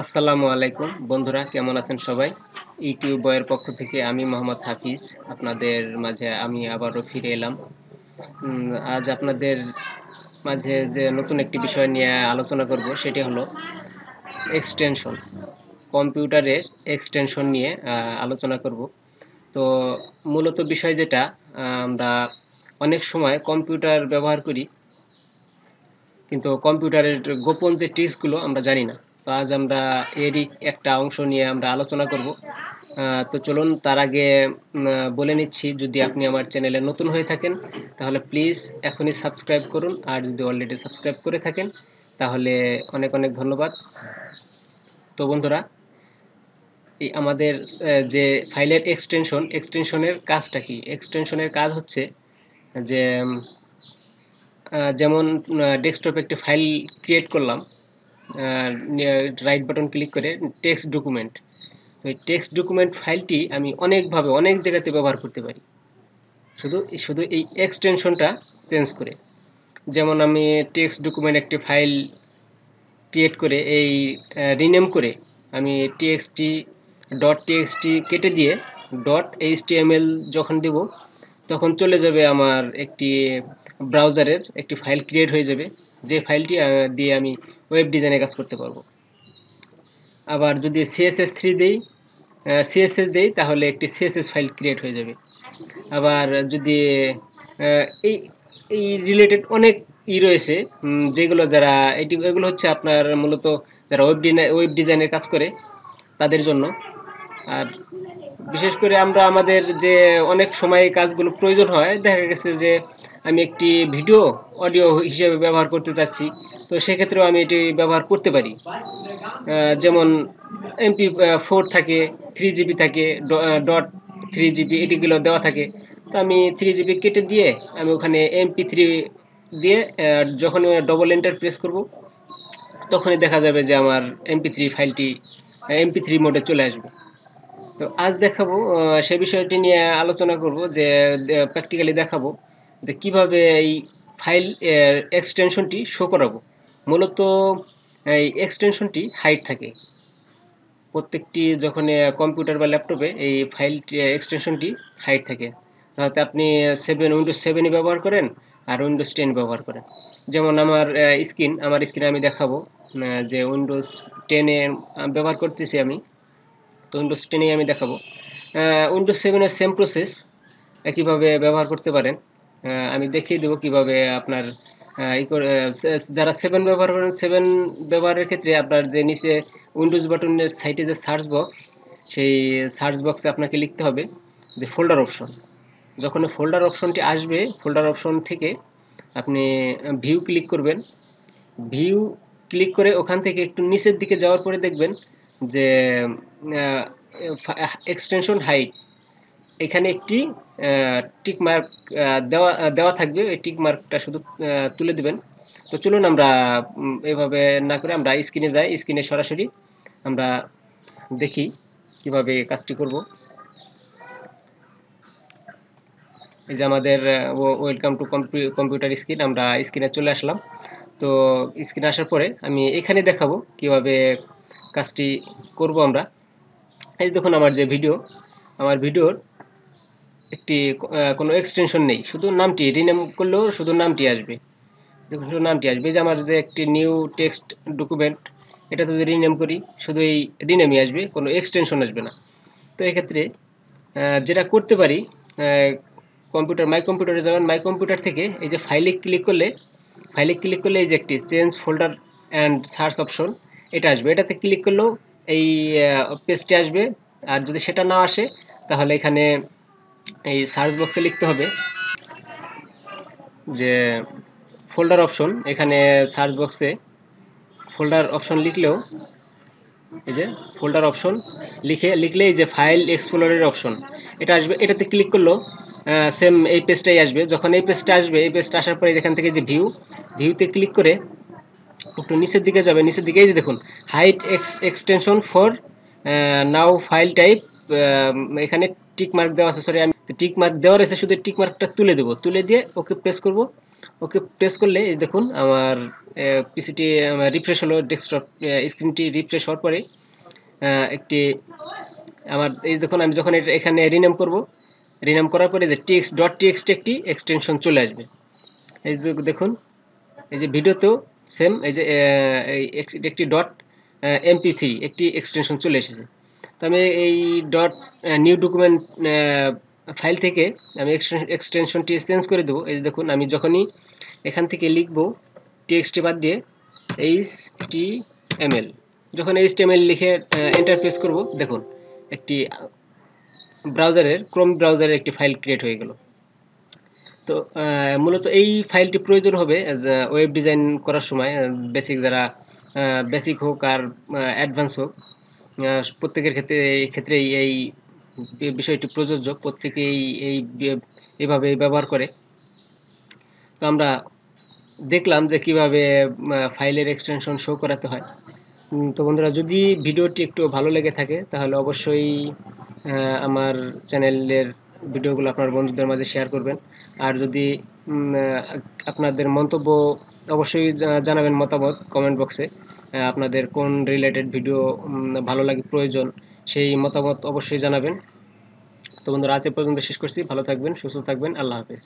আসসালামু আলাইকুম বন্ধুরা কেমন আছেন সবাই ইউটিউব বয়ের পক্ষ থেকে আমি মোহাম্মদ হাফিজ আপনাদের মাঝে আমি আবারও ফিরে এলাম আজ আপনাদের মাঝে যে নতুন একটি বিষয় নিয়ে আলোচনা করব সেটি হলো এক্সটেনশন কম্পিউটারের এক্সটেনশন নিয়ে আলোচনা করব তো মূলত বিষয় যেটা আমরা অনেক সময় কম্পিউটার ব্যবহার করি কিন্তু কম্পিউটারের গোপন যে টিপসগুলো আমরা জানি না তো আজ আমরা এরই একটা অংশ নিয়ে আমরা আলোচনা করব তো চলুন তার আগে বলে নিচ্ছি যদি আপনি আমার চ্যানেলে নতুন হয়ে থাকেন তাহলে প্লিজ এখনই সাবস্ক্রাইব করুন আর যদি অলরেডি সাবস্ক্রাইব করে থাকেন তাহলে অনেক অনেক ধন্যবাদ তো বন্ধুরা এই আমাদের যে ফাইলের এক্সটেনশন এক্সটেনশনের কাজটা কি এক্সটেনশনের কাজ হচ্ছে যে যেমন ডেস্কটপে একটি ফাইল ক্রিয়েট করলাম রাইট বাটন ক্লিক করে টেক্সট ডকুমেন্ট তো এই টেক্সট ডকুমেন্ট ফাইলটি আমি অনেকভাবে অনেক জায়গাতে ব্যবহার করতে পারি শুধু শুধু এই এক্সটেনশনটা চেঞ্জ করে যেমন আমি টেক্সট ডকুমেন্ট একটি ফাইল ক্রিয়েট করে এই রিনেম করে আমি টিএক্সটি ডট টিএক্সটি কেটে দিয়ে ডট এইচটিএমএল যখন দেব তখন চলে যাবে আমার একটি ব্রাউজারের একটি ফাইল ক্রিয়েট হয়ে যাবে যে ফাইলটি দিয়ে আমি ওয়েব ডিজাইনে কাজ করতে পারবো আবার যদি সিএসএস থ্রি দিই সিএসএস দিই তাহলে একটি সিএসএস ফাইল ক্রিয়েট হয়ে যাবে আবার যদি এই এই রিলেটেড অনেক ই রয়েছে যেগুলো যারা এটি এগুলো হচ্ছে আপনার মূলত যারা ওয়েব ওয়েব ডিজাইনের কাজ করে তাদের জন্য আর বিশেষ করে আমরা আমাদের যে অনেক সময় কাজগুলো প্রয়োজন হয় দেখা গেছে যে আমি একটি ভিডিও অডিও হিসেবে ব্যবহার করতে চাচ্ছি তো সেক্ষেত্রেও আমি এটি ব্যবহার করতে পারি যেমন এমপি ফোর থাকে থ্রি জিবি থাকে ডট থ্রি জিবি এটিগুলো দেওয়া থাকে তো আমি থ্রি জিবি কেটে দিয়ে আমি ওখানে এমপি থ্রি দিয়ে যখন ডবল এন্টার প্রেস করব তখনই দেখা যাবে যে আমার এমপি থ্রি ফাইলটি এমপি থ্রি মোডে চলে আসবে তো আজ দেখাবো সে বিষয়টি নিয়ে আলোচনা করব যে প্র্যাকটিক্যালি দেখাবো যে কিভাবে এই ফাইল এক্সটেনশনটি শো করাবো মূলত এই এক্সটেনশনটি হাইট থাকে প্রত্যেকটি যখন কম্পিউটার বা ল্যাপটপে এই ফাইল এক্সটেনশনটি হাইট থাকে তাতে আপনি সেভেন উইন্ডোজ সেভেনই ব্যবহার করেন আর উইন্ডোজ টেন ব্যবহার করেন যেমন আমার স্ক্রিন আমার স্ক্রিনে আমি দেখাবো যে উইন্ডোজ টেনে ব্যবহার করতেছি আমি তো উইন্ডোজ টেনেই আমি দেখাবো উইন্ডোজ সেভেনের সেম প্রসেস একইভাবে ব্যবহার করতে পারেন আমি দেখিয়ে দেবো কিভাবে আপনার যারা সেভেন ব্যবহার করেন সেভেন ব্যবহারের ক্ষেত্রে আপনার যে নিচে উইন্ডোজ বাটনের সাইটে যে সার্চ বক্স সেই সার্চ বক্সে আপনাকে লিখতে হবে যে ফোল্ডার অপশন যখন ফোল্ডার অপশনটি আসবে ফোল্ডার অপশন থেকে আপনি ভিউ ক্লিক করবেন ভিউ ক্লিক করে ওখান থেকে একটু নিচের দিকে যাওয়ার পরে দেখবেন যে এক্সটেনশন হাইট এখানে একটি টিক মার্ক দেওয়া দেওয়া থাকবে ওই টিক মার্কটা শুধু তুলে দেবেন তো চলুন আমরা এভাবে না করে আমরা স্ক্রিনে যাই স্ক্রিনে সরাসরি আমরা দেখি কিভাবে কাজটি করব এই যে আমাদের ওয়েলকাম টু কম্পিউটার স্ক্রিন আমরা স্ক্রিনে চলে আসলাম তো স্ক্রিনে আসার পরে আমি এখানে দেখাবো কিভাবে কাজটি করব আমরা এই দেখুন আমার যে ভিডিও আমার ভিডিওর একটি কোনো এক্সটেনশন নেই শুধু নামটি রিনেম করলেও শুধু নামটি আসবে দেখুন শুধু নামটি আসবে যে আমার যে একটি নিউ টেক্সট ডকুমেন্ট এটা যদি রিনেম করি শুধু এই রিনেমই আসবে কোনো এক্সটেনশন আসবে না তো এক্ষেত্রে যেটা করতে পারি কম্পিউটার মাই কম্পিউটারে যাবেন মাই কম্পিউটার থেকে এই যে ফাইলে ক্লিক করলে ফাইলে ক্লিক করলে এই যে একটি change folder and search option এটা আসবে এটাতে ক্লিক করলেও এই পেজটি আসবে আর যদি সেটা না আসে তাহলে এখানে এই সার্চ বক্সে লিখতে হবে যে ফোল্ডার অপশন এখানে সার্চ বক্সে ফোল্ডার অপশন লিখলেও এই যে ফোল্ডার অপশন লিখে লিখলে এই যে ফাইল এক্সপ্লোরের অপশন এটা আসবে এটাতে ক্লিক করলেও সেম এই পেজটাই আসবে যখন এই পেজটা আসবে এই পেজটা আসার পরে এখান থেকে যে ভিউ ভিউতে ক্লিক করে একটু নিচের দিকে যাবে নিচের দিকে এই যে দেখুন hide ex extension for known file type এখানে টিক মার্ক দেওয়া আছে সরি আমি টিক মার্ক দেওয়া রয়েছে শুধু টিক মার্কটা তুলে দেবো তুলে দিয়ে ওকে প্রেস করব ওকে প্রেস করলে দেখুন আমার পিসিটি আমার রিফ্রেশ হলো ডেস্কটপ স্ক্রিনটি রিফ্রেশ হওয়ার পরে একটি আমার এই দেখুন আমি যখন এটা এখানে রিনেম করব রিনেম করার পরে যে টিক্স ডট টিএক্সটি একটি এক্সটেনশন চলে আসবে এই দেখুন এই যে ভিডিওতেও সেম এই যে একটি ডট এমপি থ্রি একটি এক্সটেনশন চলে এসেছে তো আমি এই ডট নিউ ডকুমেন্ট ফাইল থেকে আমি এক্সটেনশনটি চেঞ্জ করে দেবো এই দেখুন আমি যখনই এখান থেকে লিখব টিএক্সটি বাদ দিয়ে এইচ টি এম এল যখন এইচ টি এম এল লিখে এন্টারফেস করব দেখুন একটি ব্রাউজারের ক্রোম ব্রাউজারের একটি ফাইল ক্রিয়েট হয়ে গেল তো মূলত এই ফাইলটি প্রয়োজন হবে ওয়েব ডিজাইন করার সময় বেসিক যারা বেসিক হোক আর অ্যাডভান্স হোক প্রত্যেকের ক্ষেত্রে এই ক্ষেত্রে এই বিষয়টি প্রযোজ্য প্রত্যেকেই এই এভাবে ব্যবহার করে তো আমরা দেখলাম যে কিভাবে ফাইলের এক্সটেনশন শো করাতে হয় তো বন্ধুরা যদি ভিডিওটি একটু ভালো লেগে থাকে তাহলে অবশ্যই আমার চ্যানেলের ভিডিওগুলো আপনার বন্ধুদের মাঝে শেয়ার করবেন আর যদি আপনাদের মন্তব্য অবশ্যই জানাবেন মতামত কমেন্ট বক্সে আপনাদের কোন রিলেটেড ভিডিও ভালো লাগে প্রয়োজন সেই মতামত অবশ্যই জানাবেন তো বন্ধুরা আজ পর্যন্ত শেষ করছি ভালো থাকবেন সুস্থ থাকবেন আল্লাহ হাফেজ